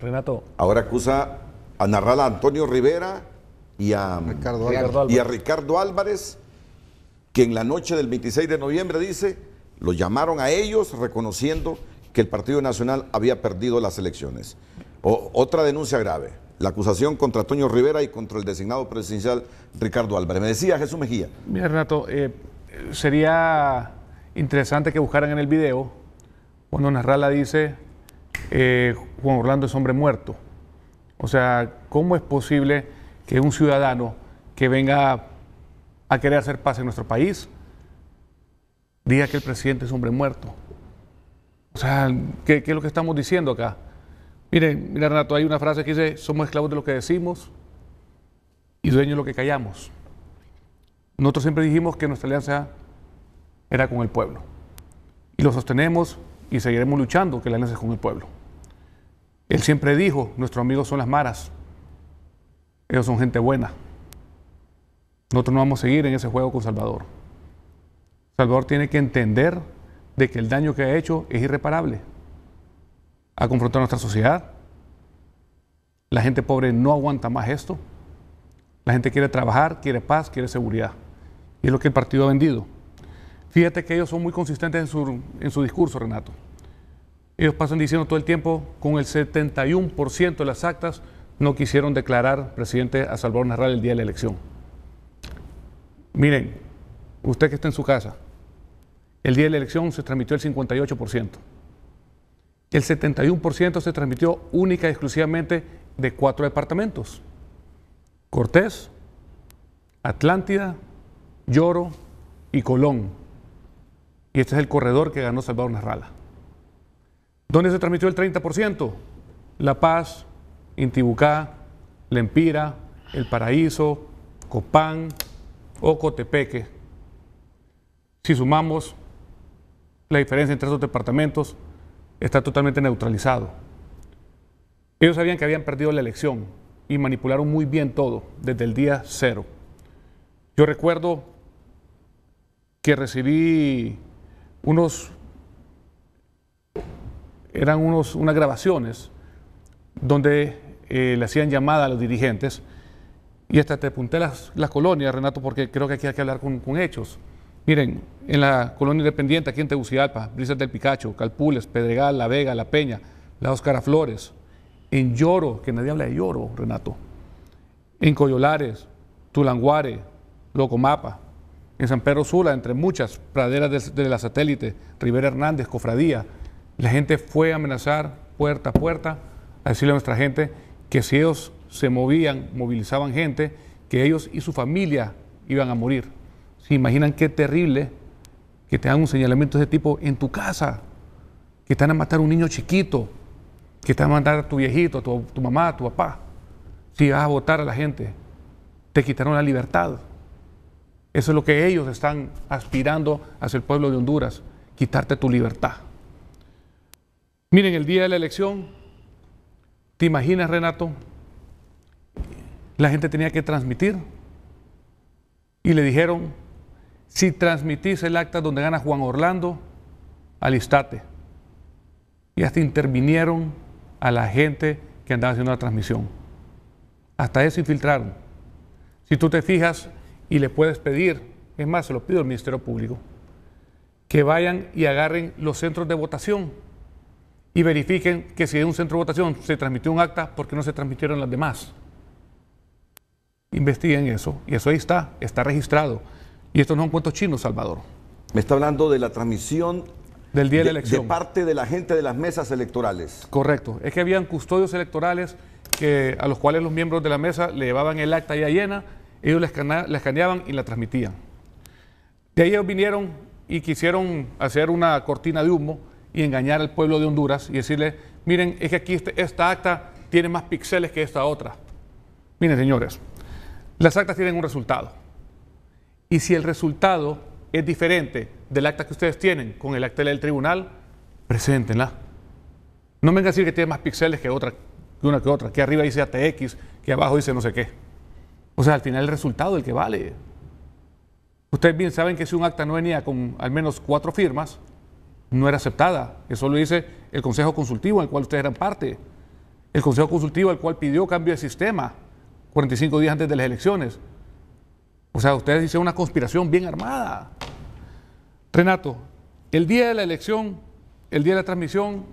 Renato. Ahora acusa a narrar a Antonio Rivera y a Ricardo, Álvarez. que en la noche del 26 de noviembre dice, lo llamaron a ellos reconociendo que el Partido Nacional había perdido las elecciones. otra denuncia grave, la acusación contra Antonio Rivera y contra el designado presidencial Ricardo Álvarez. Me decía Jesús Mejía. Mira, Renato, eh, sería interesante que buscaran en el video cuando Narrala dice eh, Juan Orlando es hombre muerto. O sea, ¿cómo es posible que un ciudadano que venga a querer hacer paz en nuestro país diga que el presidente es hombre muerto? O sea, ¿qué, es lo que estamos diciendo acá? Miren, mira Renato, hay una frase que dice, somos esclavos de lo que decimos y dueños de lo que callamos. Nosotros siempre dijimos que nuestra alianza era con el pueblo. Y lo sostenemos y seguiremos luchando que la alianza es con el pueblo. Él siempre dijo, nuestros amigos son las maras. Ellos son gente buena. Nosotros no vamos a seguir en ese juego con Salvador. Salvador tiene que entender de que el daño que ha hecho es irreparable. Ha confrontado a nuestra sociedad. La gente pobre no aguanta más esto. La gente quiere trabajar, quiere paz, quiere seguridad. Y es lo que el partido ha vendido. Fíjate que ellos son muy consistentes en su discurso, Renato. Ellos pasan diciendo todo el tiempo, con el 71% de las actas no quisieron declarar presidente a Salvador Narral el día de la elección. Miren, usted que está en su casa, el día de la elección se transmitió el 58%. El 71% se transmitió única y exclusivamente de cuatro departamentos. Cortés, Atlántida, Lloro y Colón. Y este es el corredor que ganó Salvador Narrala. ¿Dónde se transmitió el 30%? La Paz, Intibucá, Lempira, El Paraíso, Copán, Ocotepeque. Si sumamos la diferencia entre esos departamentos, está totalmente neutralizado. Ellos sabían que habían perdido la elección y manipularon muy bien todo desde el día cero. Yo recuerdo que recibí unos eran unas grabaciones donde eh, le hacían llamada a los dirigentes. Y hasta te apunté las, las colonias, Renato, porque creo que aquí hay que hablar con, con hechos. Miren, en la colonia independiente, aquí en Tegucigalpa, Brisas del Picacho, Calpules, Pedregal, La Vega, La Peña, La Óscara Flores, en Lloro, que nadie habla de Lloro, Renato, en Coyolares, Tulanguare, Locomapa, en San Pedro Sula, entre muchas praderas de, de la satélite, Rivera Hernández, Cofradía, la gente fue a amenazar puerta a puerta a decirle a nuestra gente que si ellos se movían, movilizaban gente, que ellos y su familia iban a morir. ¿Se imaginan qué terrible que te hagan un señalamiento de ese tipo en tu casa? Que te van a matar a un niño chiquito, que te van a matar a tu viejito, a tu, tu mamá, a tu papá. Si vas a votar a la gente, te quitaron la libertad. Eso es lo que ellos están aspirando hacia el pueblo de Honduras, quitarte tu libertad. Miren, el día de la elección, ¿te imaginas, Renato? La gente tenía que transmitir. Y le dijeron, si transmitís el acta donde gana Juan Orlando, alistate. Y hasta intervinieron a la gente que andaba haciendo la transmisión. Hasta eso infiltraron. Si tú te fijas y le puedes pedir, es más, se lo pido al Ministerio Público, que vayan y agarren los centros de votación y verifiquen que si en un centro de votación se transmitió un acta, ¿por qué no se transmitieron las demás? Investiguen eso. Y eso ahí está, está registrado. Y esto no es un cuento chino, Salvador. Me está hablando de la transmisión del día de, la elección. De parte de la gente de las mesas electorales. Correcto. Es que habían custodios electorales que, a los cuales los miembros de la mesa le llevaban el acta ya llena, ellos la, la escaneaban y la transmitían. De ahí ellos vinieron y quisieron hacer una cortina de humo y engañar al pueblo de Honduras y decirle, miren, es que aquí este, esta acta tiene más píxeles que esta otra. Miren, señores, las actas tienen un resultado. Y si el resultado es diferente del acta que ustedes tienen con el acta del tribunal, preséntenla. No venga a decir que tiene más píxeles que otra, que una que otra, que arriba dice ATX, que abajo dice no sé qué. O sea, al final el resultado es el que vale. Ustedes bien saben que si un acta no venía con al menos cuatro firmas, no era aceptada. Eso lo dice el Consejo Consultivo, al cual ustedes eran parte. El Consejo Consultivo, al cual pidió cambio de sistema 45 días antes de las elecciones. O sea, ustedes hicieron una conspiración bien armada. Renato, el día de la elección, el día de la transmisión,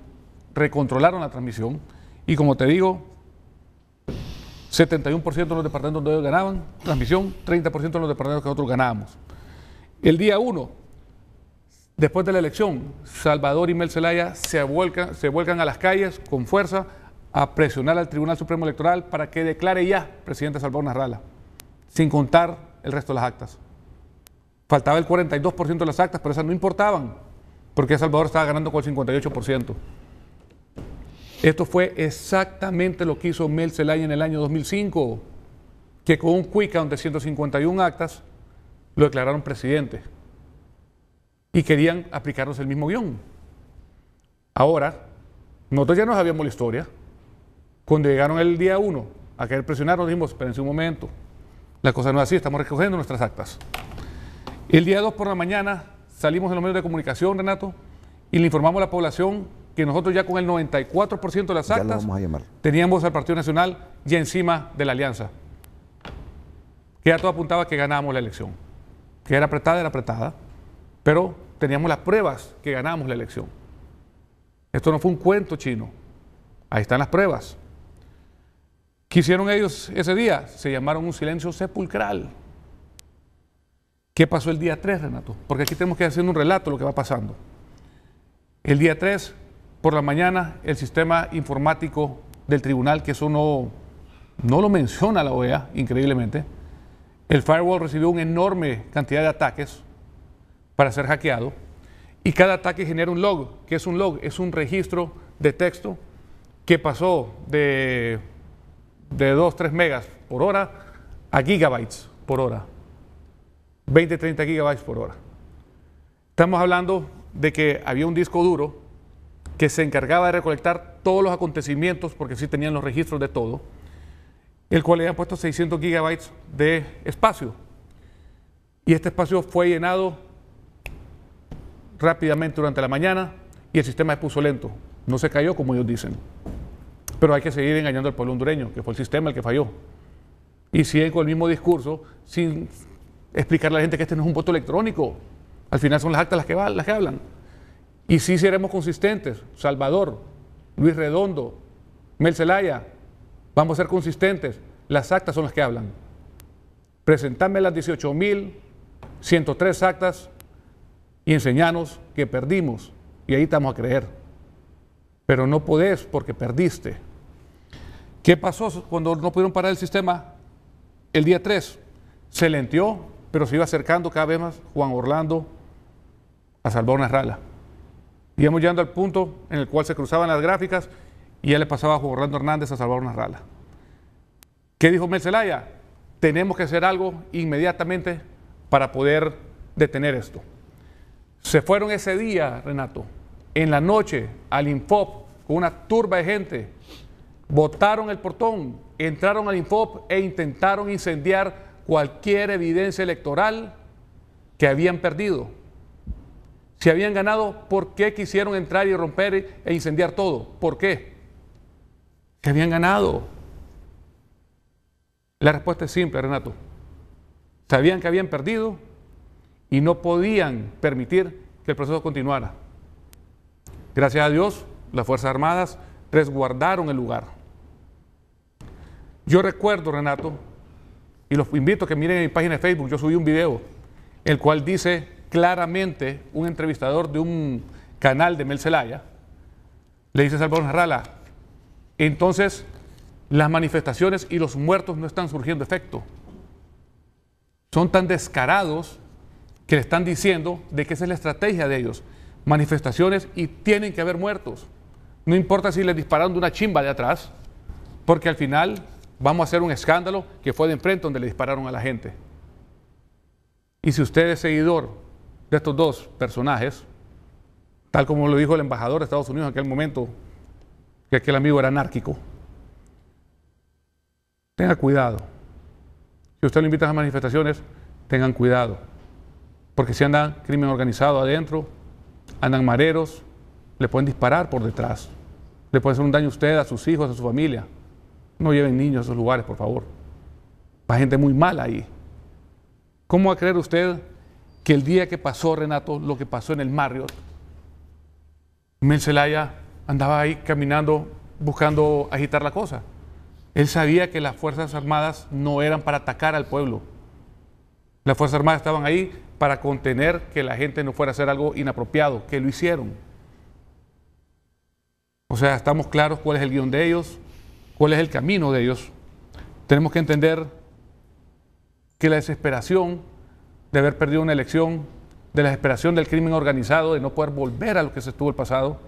recontrolaron la transmisión. Y como te digo, 71% de los departamentos donde ellos ganaban transmisión, 30% de los departamentos que nosotros ganábamos. El día 1, Después de la elección, Salvador y Mel Zelaya se vuelcan, a las calles con fuerza a presionar al Tribunal Supremo Electoral para que declare ya presidente Salvador Narrala, sin contar el resto de las actas. Faltaba el 42% de las actas, pero esas no importaban, porque Salvador estaba ganando con el 58%. Esto fue exactamente lo que hizo Mel Zelaya en el año 2005, que con un quick count de 151 actas lo declararon presidente y querían aplicarnos el mismo guión. Ahora, nosotros ya no sabíamos la historia. Cuando llegaron el día 1 a querer presionarnos, dijimos, espérense un momento, la cosa no es así, estamos recogiendo nuestras actas. El día 2 por la mañana salimos de los medios de comunicación, Renato, y le informamos a la población que nosotros ya con el 94% de las actas teníamos al Partido Nacional ya encima de la alianza. Que ya todo apuntaba que ganábamos la elección. Que era apretada, era apretada. Pero teníamos las pruebas que ganamos la elección. Esto no fue un cuento chino. Ahí están las pruebas. ¿Qué hicieron ellos ese día? Se llamaron un silencio sepulcral. ¿Qué pasó el día 3, Renato? Porque aquí tenemos que hacer un relato lo que va pasando. El día 3, por la mañana, el sistema informático del tribunal, que eso no, no lo menciona la OEA, increíblemente, el firewall recibió una enorme cantidad de ataques para ser hackeado. Y cada ataque genera un log. que es un log? Es un registro de texto que pasó de, de 2, 3 megas por hora a gigabytes por hora. 20, 30 gigabytes por hora. Estamos hablando de que había un disco duro que se encargaba de recolectar todos los acontecimientos, porque sí tenían los registros de todo, el cual le habían puesto 600 gigabytes de espacio. Y este espacio fue llenado rápidamente durante la mañana y el sistema se puso lento. No se cayó como ellos dicen. Pero hay que seguir engañando al pueblo hondureño, que fue el sistema el que falló. Y siguen con el mismo discurso sin explicarle a la gente que este no es un voto electrónico. Al final son las actas las que, las que hablan. Y si seremos consistentes. Salvador, Luis Redondo, Mel Zelaya, vamos a ser consistentes. Las actas son las que hablan. presentadme las 18.103 actas y enseñanos que perdimos y ahí estamos a creer. Pero no podés porque perdiste. ¿Qué pasó cuando no pudieron parar el sistema? El día 3 se lenteó, pero se iba acercando cada vez más Juan Orlando a salvar una rala Íbamos llegando al punto en el cual se cruzaban las gráficas y ya le pasaba a Juan Orlando Hernández a salvar una rala ¿Qué dijo Zelaya? Tenemos que hacer algo inmediatamente para poder detener esto. Se fueron ese día, Renato, en la noche al Infop con una turba de gente. Botaron el portón, entraron al Infop e intentaron incendiar cualquier evidencia electoral que habían perdido. Si habían ganado, ¿por qué quisieron entrar y romper e incendiar todo? ¿Por qué? Que habían ganado. La respuesta es simple, Renato. Sabían que habían perdido y no podían permitir que el proceso continuara. Gracias a Dios, las Fuerzas Armadas resguardaron el lugar. Yo recuerdo, Renato, y los invito a que miren mi página de Facebook, yo subí un video, el cual dice claramente un entrevistador de un canal de Mel Celaya le dice a Salvador Narrala, entonces las manifestaciones y los muertos no están surgiendo efecto. Son tan descarados que le están diciendo de que esa es la estrategia de ellos. Manifestaciones y tienen que haber muertos. No importa si les dispararon de una chimba de atrás, porque al final vamos a hacer un escándalo que fue de enfrente donde le dispararon a la gente. Y si usted es seguidor de estos dos personajes, tal como lo dijo el embajador de Estados Unidos en aquel momento, que aquel amigo era anárquico, tenga cuidado. Si usted lo invita a manifestaciones, tengan cuidado. Porque si andan crimen organizado adentro, andan mareros, le pueden disparar por detrás. Le puede hacer un daño a usted, a sus hijos, a su familia. No lleven niños a esos lugares, por favor. Va gente muy mala ahí. ¿Cómo va a creer usted que el día que pasó, Renato, lo que pasó en el Marriott, Menzelaya andaba ahí caminando buscando agitar la cosa? Él sabía que las Fuerzas Armadas no eran para atacar al pueblo. Las Fuerzas Armadas estaban ahí para contener que la gente no fuera a hacer algo inapropiado, que lo hicieron. O sea, estamos claros cuál es el guión de ellos, cuál es el camino de ellos. Tenemos que entender que la desesperación de haber perdido una elección, de la desesperación del crimen organizado, de no poder volver a lo que se estuvo el pasado,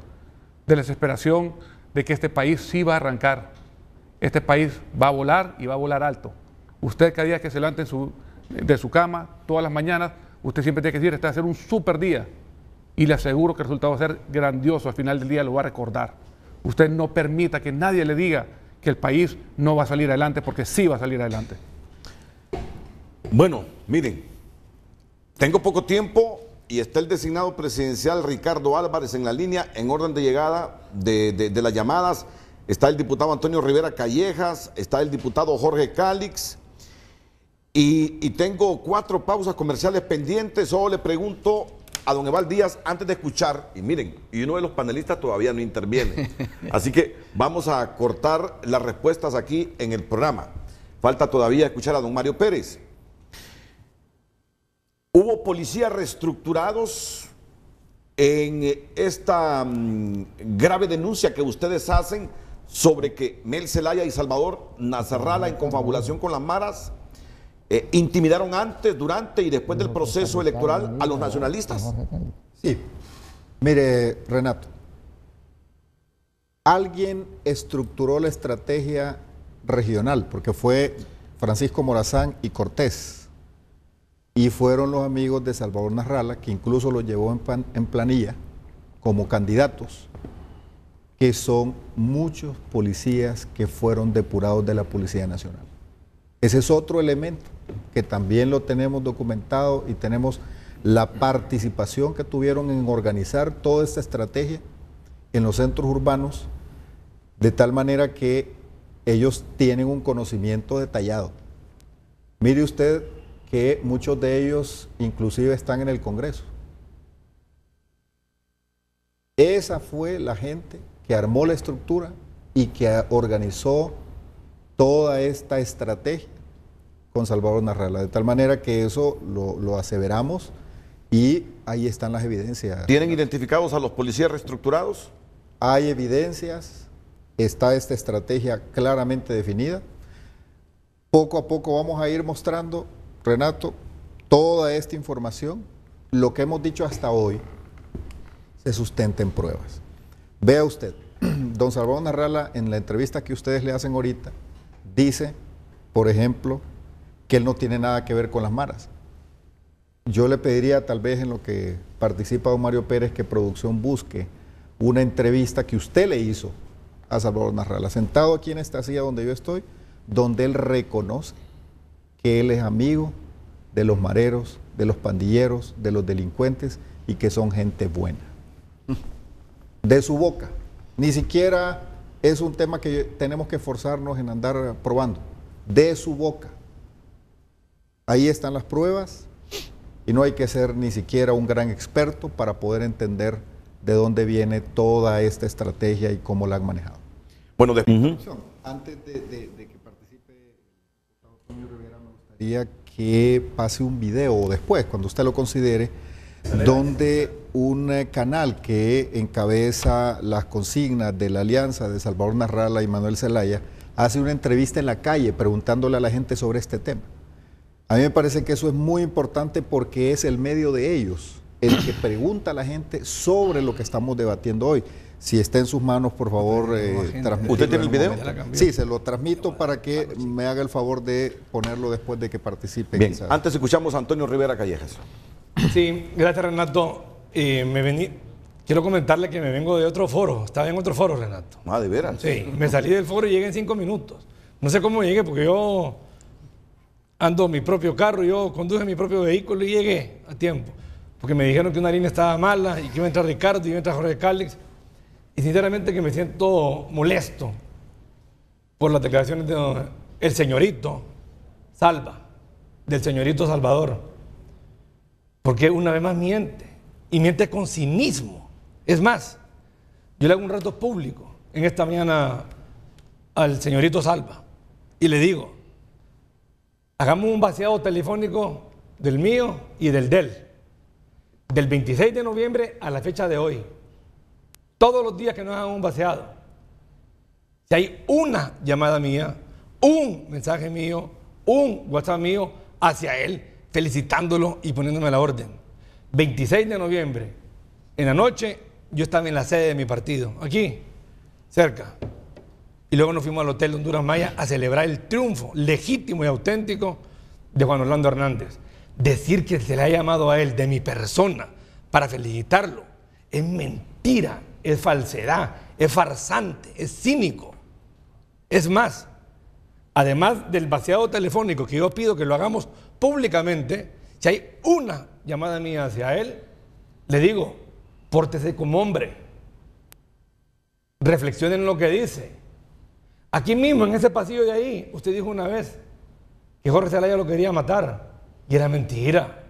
de la desesperación de que este país sí va a arrancar, este país va a volar y va a volar alto. Usted cada día que se levante de su cama, todas las mañanas, usted siempre tiene que decir, este va a ser un super día. Y le aseguro que el resultado va a ser grandioso. Al final del día lo va a recordar. Usted no permita que nadie le diga que el país no va a salir adelante, porque sí va a salir adelante. Bueno, miren, tengo poco tiempo y está el designado presidencial Ricardo Álvarez en la línea, en orden de llegada de, las llamadas. Está el diputado Antonio Rivera Callejas, está el diputado Jorge Calix y, tengo cuatro pausas comerciales pendientes. Solo le pregunto a don Eval Díaz antes de escuchar. Y miren, y uno de los panelistas todavía no interviene. Así que vamos a cortar las respuestas aquí en el programa. Falta todavía escuchar a don Mario Pérez. Hubo policías reestructurados en esta mm, grave denuncia que ustedes hacen sobre que Mel Zelaya y Salvador Nazarrala en confabulación con las maras eh, intimidaron antes, durante y después del proceso electoral a los nacionalistas? Sí. Mire, Renato, alguien estructuró la estrategia regional, porque fue Francisco Morazán y Cortés, y fueron los amigos de Salvador Narrala, que incluso los llevó en planilla como candidatos, que son muchos policías que fueron depurados de la Policía Nacional. Ese es otro elemento que también lo tenemos documentado y tenemos la participación que tuvieron en organizar toda esta estrategia en los centros urbanos, de tal manera que ellos tienen un conocimiento detallado. Mire usted que muchos de ellos inclusive están en el Congreso. Esa fue la gente que armó la estructura y que organizó toda esta estrategia con Salvador Narrala, de tal manera que eso lo, aseveramos y ahí están las evidencias. ¿Tienen identificados a los policías reestructurados? Hay evidencias, está esta estrategia claramente definida. Poco a poco vamos a ir mostrando, Renato, toda esta información, lo que hemos dicho hasta hoy, se sustenta en pruebas. Vea usted, don Salvador Narrala, en la entrevista que ustedes le hacen ahorita, dice, por ejemplo, que él no tiene nada que ver con las maras. Yo le pediría tal vez en lo que participa don Mario Pérez que producción busque una entrevista que usted le hizo a Salvador Narrala, sentado aquí en esta silla donde yo estoy, donde él reconoce que él es amigo de los mareros, de los pandilleros, de los delincuentes y que son gente buena. De su boca. Ni siquiera es un tema que tenemos que esforzarnos en andar probando. De su boca. Ahí están las pruebas y no hay que ser ni siquiera un gran experto para poder entender de dónde viene toda esta estrategia y cómo la han manejado. Bueno, de... antes de, que participe que participe Antonio Rivera, me gustaría que pase un video después, cuando usted lo considere, donde un eh, canal que encabeza las consignas de la alianza de Salvador Narrala y Manuel Zelaya hace una entrevista en la calle preguntándole a la gente sobre este tema. A mí me parece que eso es muy importante porque es el medio de ellos, el que pregunta a la gente sobre lo que estamos debatiendo hoy. Si está en sus manos, por favor, eh, ¿Usted tiene el video? Sí, se lo transmito para que me haga el favor de ponerlo después de que participe. Bien, antes escuchamos a Antonio Rivera Callejas. Sí, gracias Renato. Eh, me quiero comentarle que me vengo de otro foro. Estaba en otro foro, Renato. Ah, de veras. Sí, me salí del foro y llegué en cinco minutos. No sé cómo llegué, porque yo ando mi propio carro, yo conduje mi propio vehículo y llegué a tiempo. Porque me dijeron que una línea estaba mala y que iba a entrar Ricardo y iba a entrar Jorge Cálix. Y sinceramente que me siento molesto por las declaraciones del señorito Salva, del señorito Salvador. Porque una vez más miente. Y miente con cinismo. Es más, yo le hago un reto público en esta mañana al señorito Salva. Y le digo, hagamos un vaciado telefónico del mío y del DEL. Del 26 de noviembre a la fecha de hoy. Todos los días que no hagamos un vaciado. Si hay una llamada mía, un mensaje mío, un WhatsApp mío hacia él, felicitándolo y poniéndome a la orden. 26 de noviembre, en la noche, yo estaba en la sede de mi partido, aquí, cerca. Y luego nos fuimos al Hotel Honduras Maya a celebrar el triunfo legítimo y auténtico de Juan Orlando Hernández. Decir que se le ha llamado a él de mi persona para felicitarlo es mentira, es falsedad, es farsante, es cínico. Es más, además del vaciado telefónico que yo pido que lo hagamos públicamente, si hay una llamada mía hacia él, le digo, pórtese como hombre. Reflexione en lo que dice. Aquí mismo, en ese pasillo de ahí, usted dijo una vez que Jorge Zelaya lo quería matar. Y era mentira.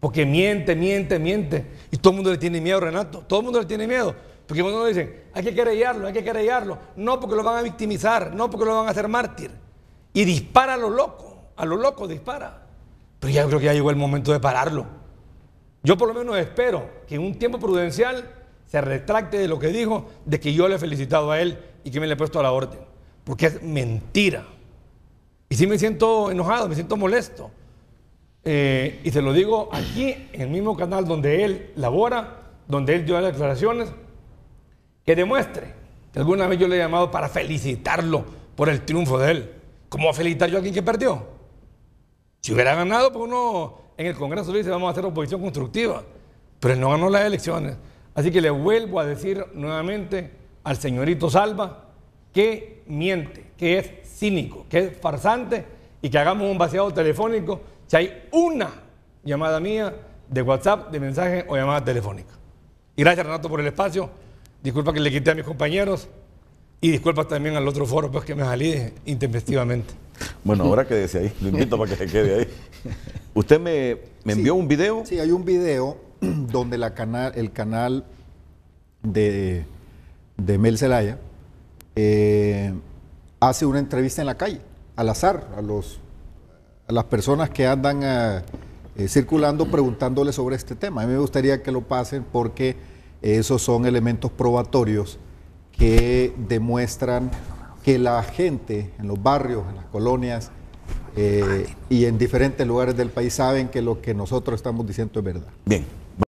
Porque miente, miente, miente. Y todo el mundo le tiene miedo, Renato. Todo el mundo le tiene miedo. Porque cuando uno dice, hay que querellarlo, hay que querellarlo. No porque lo van a victimizar, no porque lo van a hacer mártir. Y dispara a lo loco, a lo loco dispara yo creo que ya llegó el momento de pararlo. Yo por lo menos espero que en un tiempo prudencial se retracte de lo que dijo, de que yo le he felicitado a él y que me le he puesto a la orden. Porque es mentira. Y si me siento enojado, me siento molesto. Eh, y se lo digo aquí, en el mismo canal donde él labora, donde él dio las declaraciones, que demuestre que alguna vez yo le he llamado para felicitarlo por el triunfo de él. ¿Cómo felicitar yo a alguien que perdió? Si hubiera ganado, pues uno en el Congreso dice, vamos a hacer oposición constructiva. Pero él no ganó las elecciones. Así que le vuelvo a decir nuevamente al señorito Salva que miente, que es cínico, que es farsante y que hagamos un vaciado telefónico si hay una llamada mía de WhatsApp, de mensaje o llamada telefónica. Y gracias Renato por el espacio. Disculpa que le quité a mis compañeros. Y disculpas también al otro foro, pues que me salí intempestivamente. Bueno, ahora quédese ahí, lo invito para que se quede ahí. ¿Usted me, envió un video? Sí, hay un video donde la canal, el canal de, de Mel Zelaya eh, hace una entrevista en la calle, al azar, a, los, las personas que andan eh, eh, circulando preguntándole sobre este tema. A mí me gustaría que lo pasen porque esos son elementos probatorios que demuestran que la gente en los barrios, en las colonias eh, y en diferentes lugares del país saben que lo que nosotros estamos diciendo es verdad. Bien.